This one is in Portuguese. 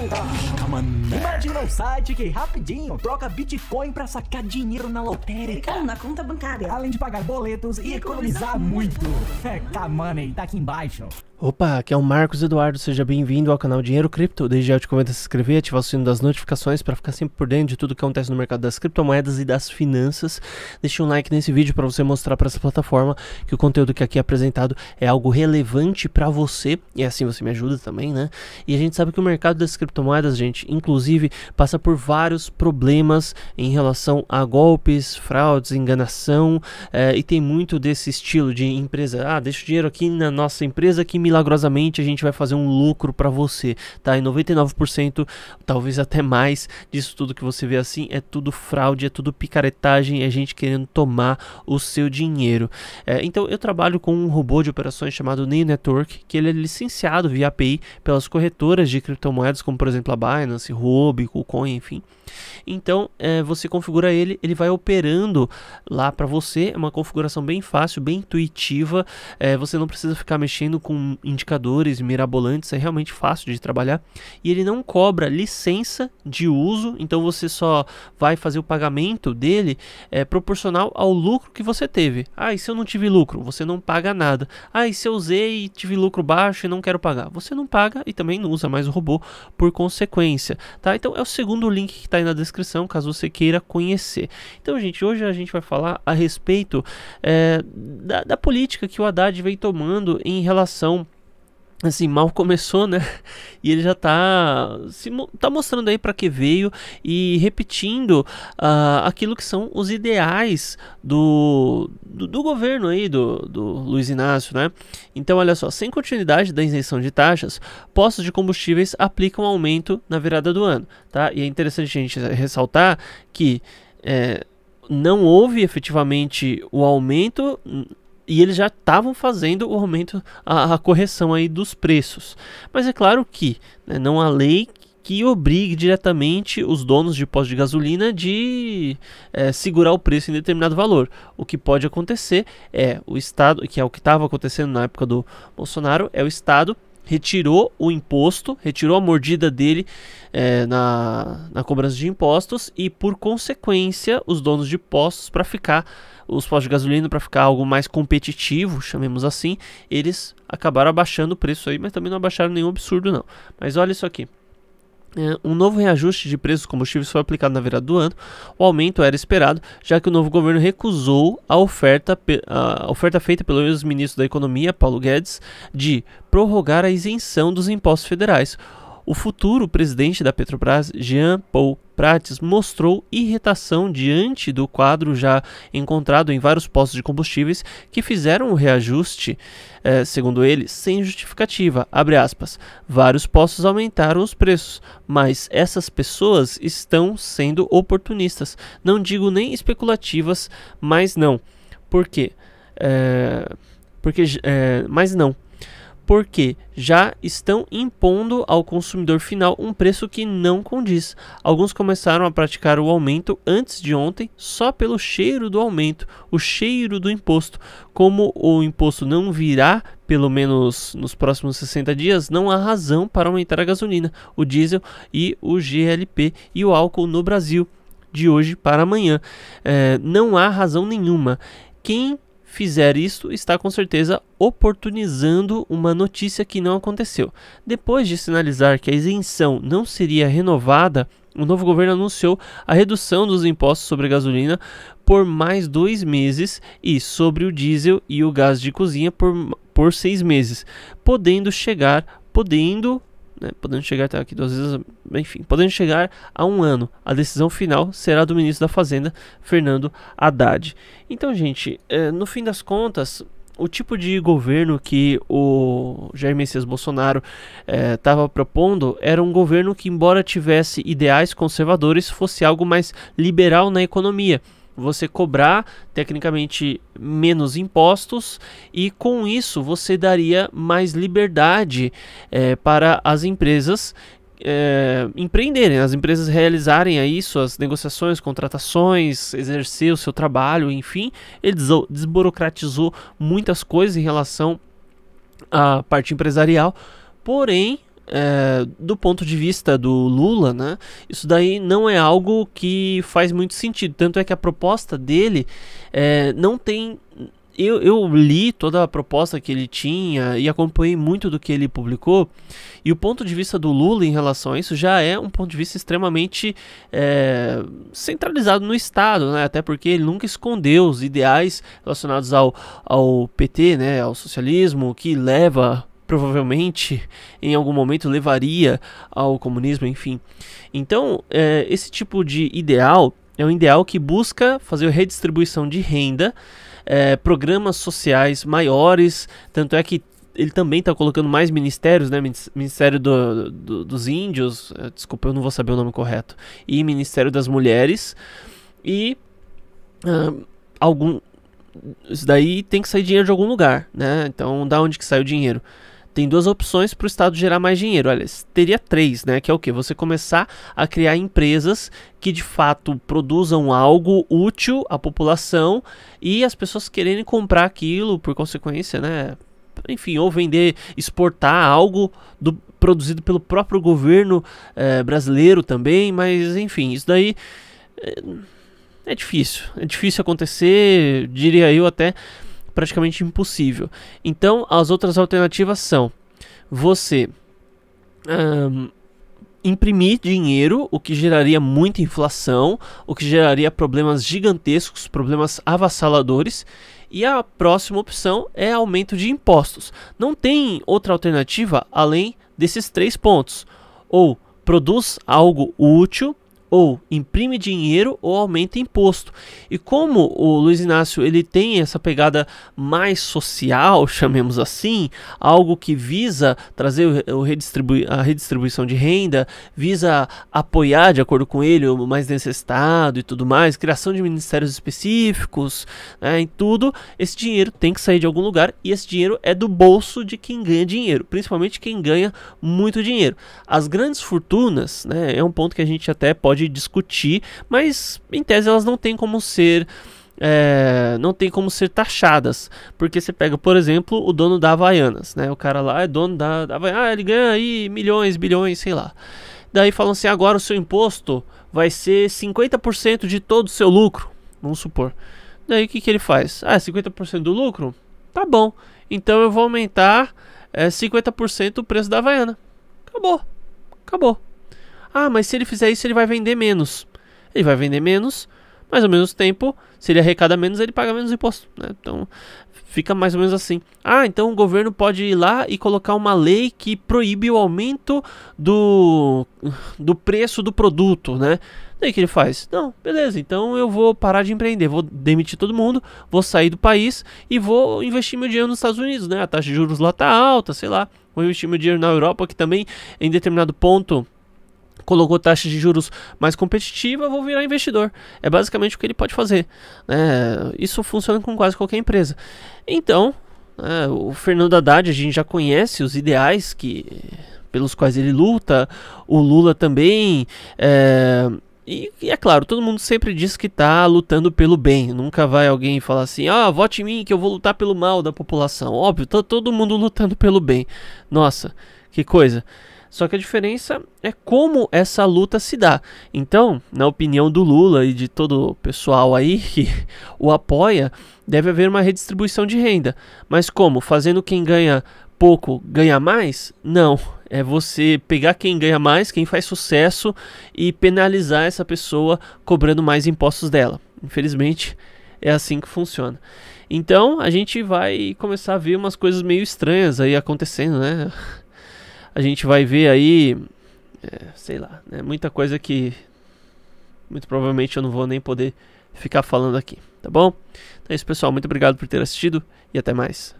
Né? Imagina o site que rapidinho troca Bitcoin pra sacar dinheiro na lotérica. Então, na conta bancária. Além de pagar boletos e, e economizar, economizar muito. muito. É, tá, tá aqui embaixo. Opa, aqui é o Marcos Eduardo, seja bem-vindo ao canal Dinheiro Cripto. Desde já eu te convido a se inscrever, ativar o sino das notificações para ficar sempre por dentro de tudo que acontece no mercado das criptomoedas e das finanças. Deixe um like nesse vídeo para você mostrar para essa plataforma que o conteúdo que aqui é apresentado é algo relevante para você e assim você me ajuda também, né? E a gente sabe que o mercado das criptomoedas, gente, inclusive passa por vários problemas em relação a golpes, fraudes, enganação eh, e tem muito desse estilo de empresa. Ah, deixa o dinheiro aqui na nossa empresa que me milagrosamente a gente vai fazer um lucro para você, tá? E 99%, talvez até mais, disso tudo que você vê assim é tudo fraude, é tudo picaretagem, é gente querendo tomar o seu dinheiro. É, então eu trabalho com um robô de operações chamado Neo Network, que ele é licenciado via API pelas corretoras de criptomoedas, como por exemplo a Binance, Huobi, KuCoin, enfim. Então é, você configura ele, ele vai operando lá para você, é uma configuração bem fácil, bem intuitiva, é, você não precisa ficar mexendo com indicadores mirabolantes, é realmente fácil de trabalhar. E ele não cobra licença de uso, então você só vai fazer o pagamento dele é, proporcional ao lucro que você teve. Ah, e se eu não tive lucro? Você não paga nada. Ah, e se eu usei e tive lucro baixo e não quero pagar? Você não paga e também não usa mais o robô por consequência, tá? Então é o segundo link que está aí na descrição, caso você queira conhecer. Então, gente, hoje a gente vai falar a respeito é, da, da política que o Haddad vem tomando em relação assim, mal começou, né? E ele já tá, se, tá mostrando aí para que veio e repetindo uh, aquilo que são os ideais do, do, do, governo aí, do, do Luiz Inácio, né? Então, olha só, sem continuidade da isenção de taxas, postos de combustíveis aplicam aumento na virada do ano, tá? E é interessante a gente ressaltar que... É, não houve efetivamente o aumento hum, e eles já estavam fazendo o aumento, a, a, correção aí dos preços. Mas é claro que né, não há lei que obrigue diretamente os donos de postos de gasolina de é, segurar o preço em determinado valor. O que pode acontecer é o Estado, que é o que estava acontecendo na época do Bolsonaro, é o Estado retirou o imposto, retirou a mordida dele é, na, na cobrança de impostos e, por consequência, os donos de postos, para ficar, os postos de gasolina, para ficar algo mais competitivo, chamemos assim, eles acabaram abaixando o preço aí, mas também não abaixaram nenhum absurdo, não. Mas olha isso aqui. É, um novo reajuste de preços dos combustíveis foi aplicado na virada do ano. O aumento era esperado, já que o novo governo recusou a oferta, a oferta feita pelo ex-ministro da Economia, Paulo Guedes, de prorrogar a isenção dos impostos federais. O futuro presidente da Petrobras, Jean Paul Prates mostrou irritação diante do quadro já encontrado em vários postos de combustíveis que fizeram o reajuste, eh, segundo ele, sem justificativa. Aspas, vários postos aumentaram os preços, mas essas pessoas estão sendo oportunistas. Não digo nem especulativas, mas não. Por quê? É, porque, é, mas não porque já estão impondo ao consumidor final um preço que não condiz. Alguns começaram a praticar o aumento antes de ontem só pelo cheiro do aumento, o cheiro do imposto. Como o imposto não virá, pelo menos nos próximos 60 dias, não há razão para aumentar a gasolina, o diesel e o GLP e o álcool no Brasil de hoje para amanhã. É, não há razão nenhuma. Quem fizer isso, está com certeza oportunizando uma notícia que não aconteceu. Depois de sinalizar que a isenção não seria renovada, o novo governo anunciou a redução dos impostos sobre gasolina por mais dois meses e sobre o diesel e o gás de cozinha por, por seis meses, podendo chegar, podendo né, podendo chegar até aqui duas vezes, enfim, podendo chegar a um ano. A decisão final será do ministro da Fazenda, Fernando Haddad. Então, gente, é, no fim das contas, o tipo de governo que o Jair Messias Bolsonaro estava é, propondo era um governo que, embora tivesse ideais conservadores, fosse algo mais liberal na economia você cobrar tecnicamente menos impostos e com isso você daria mais liberdade é, para as empresas é, empreenderem, as empresas realizarem aí suas negociações, contratações, exercer o seu trabalho, enfim, ele desburocratizou muitas coisas em relação à parte empresarial, porém é, do ponto de vista do Lula, né, isso daí não é algo que faz muito sentido. Tanto é que a proposta dele é, não tem. Eu, eu li toda a proposta que ele tinha e acompanhei muito do que ele publicou, e o ponto de vista do Lula em relação a isso já é um ponto de vista extremamente é, centralizado no Estado, né? até porque ele nunca escondeu os ideais relacionados ao, ao PT, né? ao socialismo, que leva provavelmente em algum momento levaria ao comunismo, enfim. Então, é, esse tipo de ideal é um ideal que busca fazer redistribuição de renda, é, programas sociais maiores, tanto é que ele também está colocando mais ministérios, né? Ministério do, do, dos Índios, é, desculpa, eu não vou saber o nome correto, e Ministério das Mulheres, e ah, algum, isso daí tem que sair dinheiro de algum lugar, né? Então, da onde que sai o dinheiro? tem duas opções para o Estado gerar mais dinheiro. Olha, teria três, né? Que é o que? Você começar a criar empresas que de fato produzam algo útil à população e as pessoas quererem comprar aquilo, por consequência, né? Enfim, ou vender, exportar algo do, produzido pelo próprio governo é, brasileiro também, mas enfim, isso daí. É, é difícil, é difícil acontecer, diria eu até praticamente impossível. Então, as outras alternativas são você um, imprimir dinheiro, o que geraria muita inflação, o que geraria problemas gigantescos, problemas avassaladores. E a próxima opção é aumento de impostos. Não tem outra alternativa além desses três pontos. Ou produz algo útil ou imprime dinheiro ou aumenta imposto. E como o Luiz Inácio ele tem essa pegada mais social, chamemos assim, algo que visa trazer o, o redistribui a redistribuição de renda, visa apoiar, de acordo com ele, o mais necessitado e tudo mais, criação de ministérios específicos, né, em tudo, esse dinheiro tem que sair de algum lugar e esse dinheiro é do bolso de quem ganha dinheiro, principalmente quem ganha muito dinheiro. As grandes fortunas, né, é um ponto que a gente até pode pode discutir, mas em tese elas não têm como ser. É, não tem como ser taxadas. Porque você pega, por exemplo, o dono da Havaianas, né? O cara lá é dono da, da Havaianas, ah, ele ganha aí milhões, bilhões, sei lá. Daí falam assim, agora o seu imposto vai ser 50% de todo o seu lucro, vamos supor. Daí o que, que ele faz? Ah, 50% é do lucro? Tá bom, então eu vou aumentar é, 50% o preço da Havaiana. Acabou, acabou. Ah, mas se ele fizer isso, ele vai vender menos. Ele vai vender menos, mas ao mesmo tempo, se ele arrecada menos, ele paga menos imposto. Né? Então fica mais ou menos assim. Ah, então o governo pode ir lá e colocar uma lei que proíbe o aumento do, do preço do produto, né? Daí que ele faz? Não, beleza, então eu vou parar de empreender, vou demitir todo mundo, vou sair do país e vou investir meu dinheiro nos Estados Unidos, né? A taxa de juros lá tá alta, sei lá. Vou investir meu dinheiro na Europa, que também em determinado ponto colocou taxa de juros mais competitiva, vou virar investidor. É basicamente o que ele pode fazer. Né? Isso funciona com quase qualquer empresa. Então, né, o Fernando Haddad, a gente já conhece os ideais que pelos quais ele luta, o Lula também. É, e, e, é claro, todo mundo sempre diz que está lutando pelo bem. Nunca vai alguém falar assim, ah, vote em mim que eu vou lutar pelo mal da população. Óbvio, tá todo mundo lutando pelo bem. Nossa, que coisa. Só que a diferença é como essa luta se dá. Então, na opinião do Lula e de todo o pessoal aí que o apoia, deve haver uma redistribuição de renda. Mas como? Fazendo quem ganha pouco ganhar mais? Não. É você pegar quem ganha mais, quem faz sucesso e penalizar essa pessoa cobrando mais impostos dela. Infelizmente, é assim que funciona. Então, a gente vai começar a ver umas coisas meio estranhas aí acontecendo, né? a gente vai ver aí, é, sei lá, né, muita coisa que muito provavelmente eu não vou nem poder ficar falando aqui, tá bom? Então é isso, pessoal. Muito obrigado por ter assistido e até mais.